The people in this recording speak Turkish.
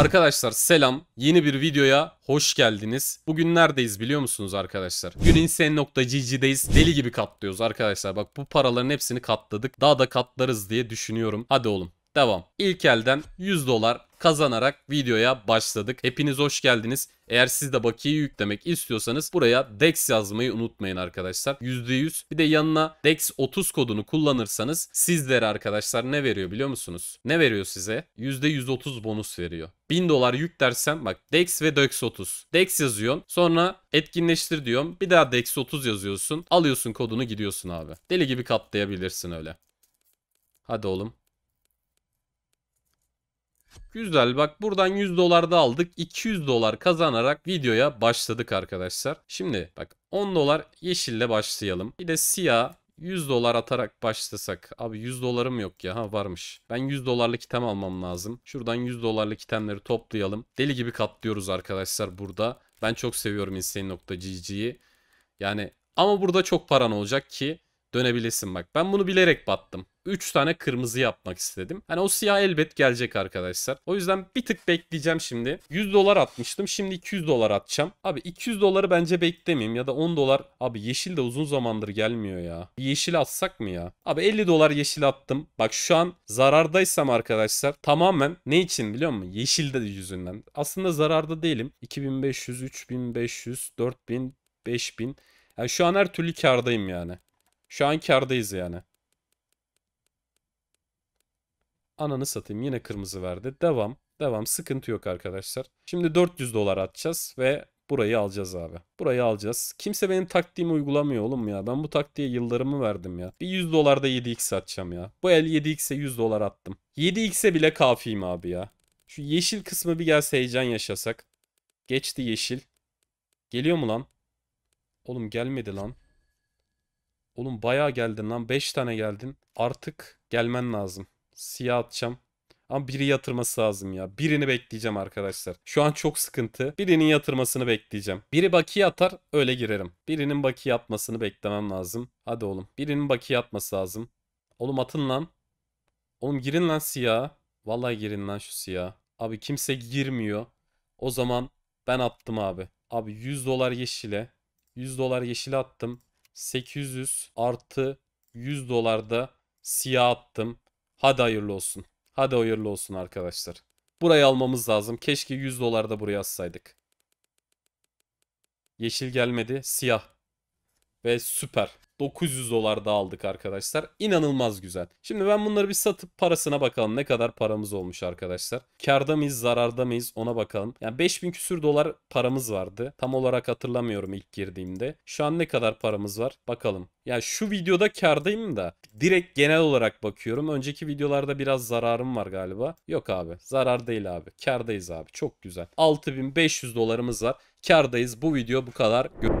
Arkadaşlar selam. Yeni bir videoya hoş geldiniz. Bugün neredeyiz biliyor musunuz arkadaşlar? Günün sen.cc'deyiz. Deli gibi katlıyoruz arkadaşlar. Bak bu paraların hepsini katladık. Daha da katlarız diye düşünüyorum. Hadi oğlum devam. İlk elden 100 dolar kazanarak videoya başladık. Hepiniz hoş geldiniz. Eğer siz de bakiye yüklemek istiyorsanız buraya DEX yazmayı unutmayın arkadaşlar. %100 bir de yanına DEX 30 kodunu kullanırsanız sizlere arkadaşlar ne veriyor biliyor musunuz? Ne veriyor size? %130 bonus veriyor. 1000 dolar yük dersem bak DEX ve DEX 30. DEX yazıyorsun sonra etkinleştir diyorum. Bir daha DEX 30 yazıyorsun. Alıyorsun kodunu gidiyorsun abi. Deli gibi katlayabilirsin öyle. Hadi oğlum. Güzel bak buradan 100 dolar da aldık. 200 dolar kazanarak videoya başladık arkadaşlar. Şimdi bak 10 dolar yeşille başlayalım. Bir de siyah 100 dolar atarak başlasak. Abi 100 dolarım yok ya. Ha varmış. Ben 100 dolarlık item almam lazım. Şuradan 100 dolarlık itemleri toplayalım. Deli gibi katlıyoruz arkadaşlar burada. Ben çok seviyorum insane.gg'yi. Yani ama burada çok paran olacak ki dönebilirsin bak. Ben bunu bilerek battım. 3 tane kırmızı yapmak istedim. Hani o siyah elbet gelecek arkadaşlar. O yüzden bir tık bekleyeceğim şimdi. 100 dolar atmıştım. Şimdi 200 dolar atacağım. Abi 200 doları bence beklemeyeyim ya da 10 dolar. Abi yeşil de uzun zamandır gelmiyor ya. Bir yeşil atsak mı ya? Abi 50 dolar yeşil attım. Bak şu an zarardaysam arkadaşlar tamamen ne için biliyor musun? Yeşil de yüzünden. Aslında zararda değilim. 2500, 3500, 4000, 5000. Yani şu an her türlü kardayım yani. Şu an kardayız yani. Ananı satayım yine kırmızı verdi. Devam. Devam. Sıkıntı yok arkadaşlar. Şimdi 400 dolar atacağız ve burayı alacağız abi. Burayı alacağız. Kimse benim taktiğimi uygulamıyor oğlum ya. Ben bu taktiğe yıllarımı verdim ya. Bir 100 dolarda 7x atacağım ya. Bu el 7x'e 100 dolar attım. 7x'e bile kafiyim abi ya. Şu yeşil kısmı bir gelse heyecan yaşasak. Geçti yeşil. Geliyor mu lan? Oğlum gelmedi lan. Oğlum bayağı geldin lan. 5 tane geldin. Artık gelmen lazım. Siyah atacağım. Ama biri yatırması lazım ya. Birini bekleyeceğim arkadaşlar. Şu an çok sıkıntı. Birinin yatırmasını bekleyeceğim. Biri baki atar öyle girerim. Birinin baki atmasını beklemem lazım. Hadi oğlum. Birinin baki atması lazım. Oğlum atın lan. Oğlum girin lan siyah. Vallahi girin lan şu siyah. Abi kimse girmiyor. O zaman ben attım abi. Abi 100 dolar yeşile. 100 dolar yeşile attım. 800 artı 100 dolarda siyah attım. Hadi hayırlı olsun. Hadi hayırlı olsun arkadaşlar. Burayı almamız lazım. Keşke 100 dolar da buraya assaydık. Yeşil gelmedi. Siyah. Ve süper. 900 dolar da aldık arkadaşlar. İnanılmaz güzel. Şimdi ben bunları bir satıp parasına bakalım. Ne kadar paramız olmuş arkadaşlar. Karda mıyız zararda mıyız ona bakalım. Yani 5000 küsür dolar paramız vardı. Tam olarak hatırlamıyorum ilk girdiğimde. Şu an ne kadar paramız var bakalım. Yani şu videoda kardayım da direkt genel olarak bakıyorum. Önceki videolarda biraz zararım var galiba. Yok abi zarar değil abi. Kardayız abi çok güzel. 6500 dolarımız var. Kardayız bu video bu kadar. Gör